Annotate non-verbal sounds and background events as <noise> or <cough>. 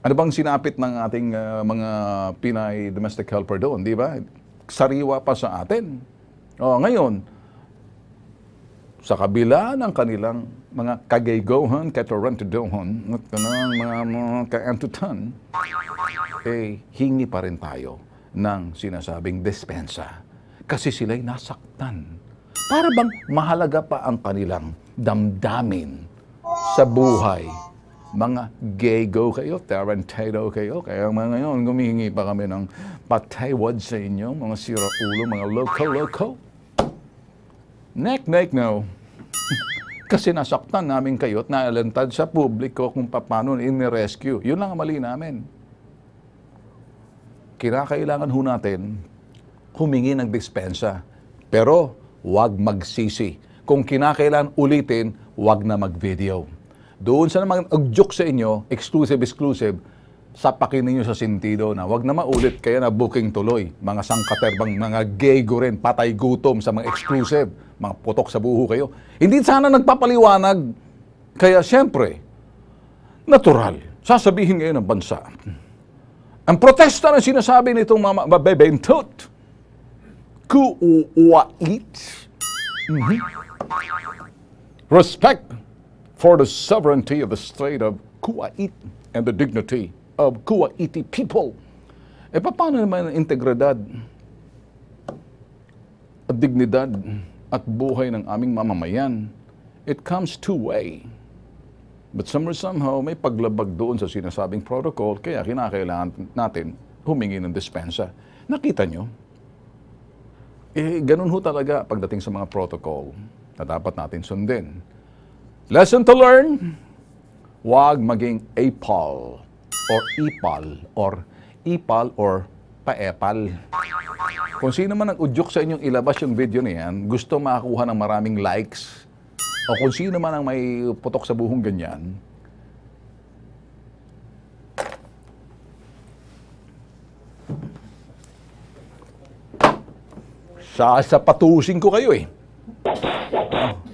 Ano bang sinapit ng ating uh, mga Pinay domestic helper doon, di ba? Sariwa pa sa atin. O, oh, ngayon, sa kabila ng kanilang mga kagaygohan, katorantadohan, at kanang mga, mga kaantutan, eh, hingi pa rin tayo ng sinasabing dispensa. Kasi sila'y nasaktan. Para bang mahalaga pa ang kanilang damdamin sa buhay mga gay go kayo, tarantado kayo. Kaya mga ngayon, gumihingi pa kami ng pataywad sa inyo, mga sira ulo, mga loko-loko. Neck, neck, no. <laughs> Kasi nasaktan namin kayo at naalantad sa publiko kung paano in-rescue. Yun lang ang mali namin. Kinakailangan ho natin humingi ng dispensa. Pero, wag magsisi. Kung kinakailan ulitin, wag na mag-video. Doon sa naman nag-joke sa inyo, exclusive, exclusive, sapakin ninyo sa sentido na wag na maulit kaya na booking tuloy. Mga sangkaterbang, mga gay rin, patay gutom sa mga exclusive, mga putok sa buho kayo. Hindi sana nagpapaliwanag. Kaya siyempre, natural, sasabihin ngayon ng bansa. Ang protesta na sinasabi nitong mga mabebentot, kuuwait, mm-hmm. respect for the sovereignty of the state of Kuwait and the dignity of Kuwaiti people. E paano naman ang integridad at dignidad at buhay ng aming mamamayan? It comes two-way. But somewhere somehow may paglabag doon sa sinasabing protocol kaya kinakailangan natin humingi ng dispensa. Nakita nyo? Eh, ganun ho talaga pagdating sa mga protocol na dapat natin sundin. Lesson to learn, wag maging apal or ipal or ipal or paepal. Kung sino man ang udyok sa inyong ilabas yung video na yan, gusto makakuha ng maraming likes, o kung sino man ang may putok sa buhong ganyan, sasapatusin ko kayo eh. Oh.